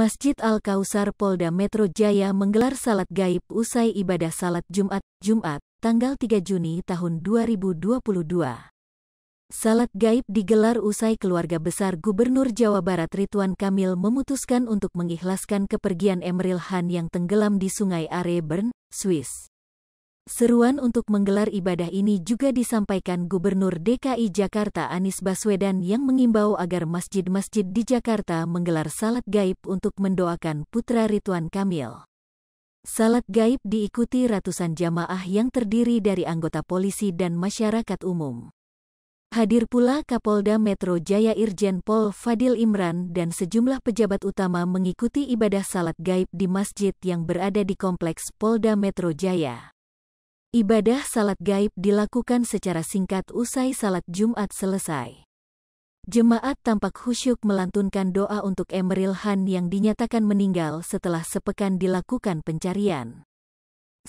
Masjid Al-Kausar Polda Metro Jaya menggelar salat gaib usai ibadah salat Jumat, Jumat, tanggal 3 Juni tahun 2022. Salat gaib digelar usai keluarga besar Gubernur Jawa Barat Ridwan Kamil memutuskan untuk mengikhlaskan kepergian Emeril Han yang tenggelam di Sungai Bern, Swiss. Seruan untuk menggelar ibadah ini juga disampaikan Gubernur DKI Jakarta Anies Baswedan yang mengimbau agar masjid-masjid di Jakarta menggelar salat gaib untuk mendoakan putra rituan Kamil. Salat gaib diikuti ratusan jamaah yang terdiri dari anggota polisi dan masyarakat umum. Hadir pula Kapolda Metro Jaya Irjen Pol Fadil Imran dan sejumlah pejabat utama mengikuti ibadah salat gaib di masjid yang berada di kompleks Polda Metro Jaya. Ibadah salat gaib dilakukan secara singkat usai salat Jumat selesai. Jemaat tampak khusyuk melantunkan doa untuk Emeril Han yang dinyatakan meninggal setelah sepekan dilakukan pencarian.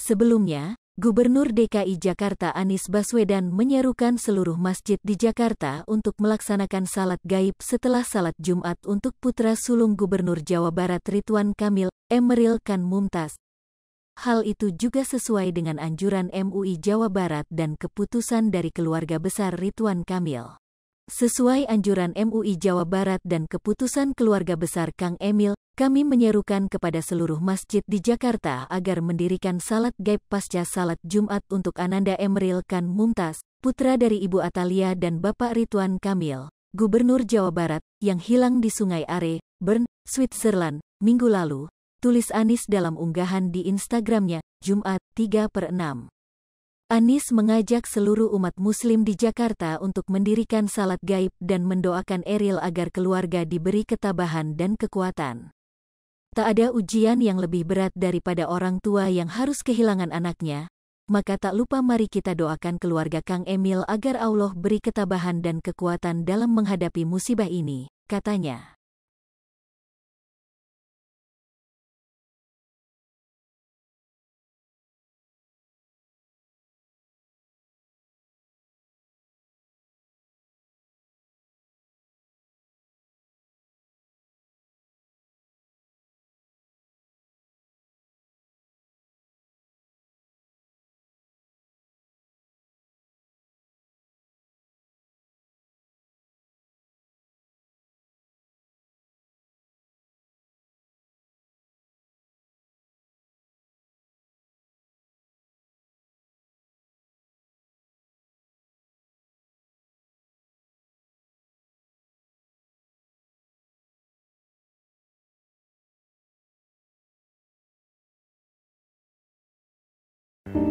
Sebelumnya, Gubernur DKI Jakarta Anies Baswedan menyerukan seluruh masjid di Jakarta untuk melaksanakan salat gaib setelah salat Jumat untuk putra sulung Gubernur Jawa Barat Ridwan Kamil, Emeril Khan Mumtaz, Hal itu juga sesuai dengan anjuran MUI Jawa Barat dan keputusan dari keluarga besar Ridwan Kamil. Sesuai anjuran MUI Jawa Barat dan keputusan keluarga besar Kang Emil, kami menyerukan kepada seluruh masjid di Jakarta agar mendirikan salat gaib pasca salat Jumat untuk Ananda Emril Khan Mumtaz, putra dari Ibu Atalia dan Bapak Ridwan Kamil, Gubernur Jawa Barat, yang hilang di Sungai Are, Bern, Switzerland, minggu lalu, tulis Anis dalam unggahan di Instagramnya, Jumat 3 per 6. Anis mengajak seluruh umat muslim di Jakarta untuk mendirikan salat gaib dan mendoakan Eril agar keluarga diberi ketabahan dan kekuatan. Tak ada ujian yang lebih berat daripada orang tua yang harus kehilangan anaknya, maka tak lupa mari kita doakan keluarga Kang Emil agar Allah beri ketabahan dan kekuatan dalam menghadapi musibah ini, katanya.